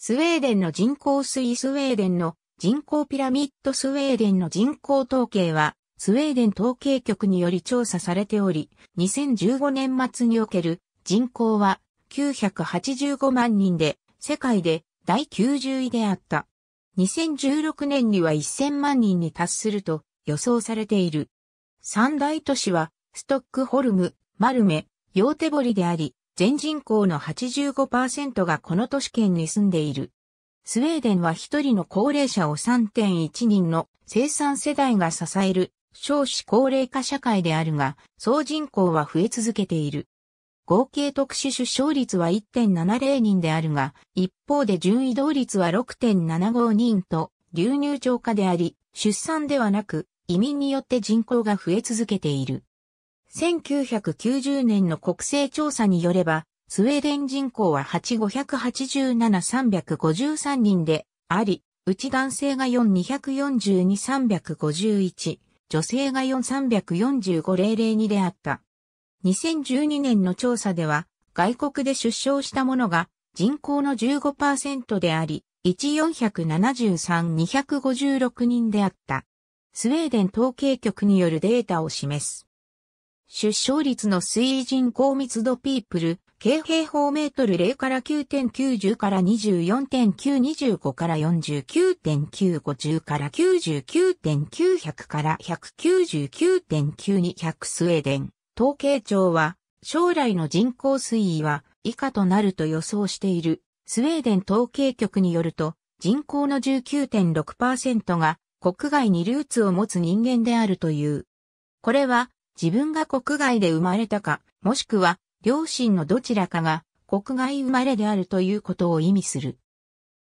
スウェーデンの人口推移スウェーデンの人口ピラミッドスウェーデンの人口統計は、スウェーデン統計局により調査されており、2015年末における人口は985万人で、世界で第90位であった。2016年には1000万人に達すると予想されている。三大都市は、ストックホルム、マルメ、ヨーテボリであり、全人口の85%がこの都市圏に住んでいる。スウェーデンは一人の高齢者を3.1人の生産世代が支える少子高齢化社会であるが、総人口は増え続けている。合計特殊出生率は1.70人であるが、一方で順位動率は6.75人と、流入超過であり、出産ではなく、移民によって人口が増え続けている。1990年の国勢調査によれば、スウェーデン人口は8587,353人であり、うち男性が4242,351、女性が4345,002であった。2012年の調査では、外国で出生した者が人口の15%であり、1473,256人であった。スウェーデン統計局によるデータを示す。出生率の水位人口密度ピープル、軽平方メートル0から9.90から24.925から49.950から99.900から199.920スウェーデン。統計庁は、将来の人口推移は以下となると予想している。スウェーデン統計局によると、人口の19.6%が国外にルーツを持つ人間であるという。これは自分が国外で生まれたか、もしくは両親のどちらかが国外生まれであるということを意味する。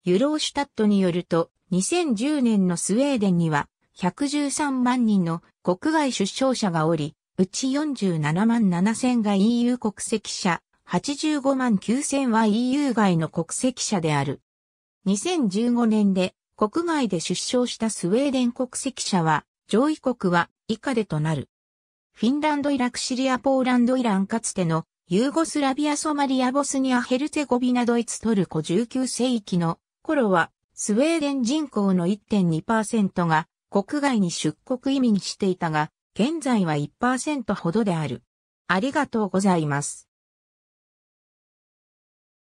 ユローシュタットによると、2010年のスウェーデンには113万人の国外出生者がおり、うち47万7千が EU 国籍者、85万9千は EU 外の国籍者である。2015年で国外で出生したスウェーデン国籍者は上位国は以下でとなる。フィンランド・イラク・シリア・ポーランド・イランかつてのユーゴスラビア・ソマリア・ボスニア・ヘルツェゴビナ・ドイツ・トルコ19世紀の頃はスウェーデン人口の1.2%が国外に出国移民していたが現在は1%ほどである。ありがとうございます。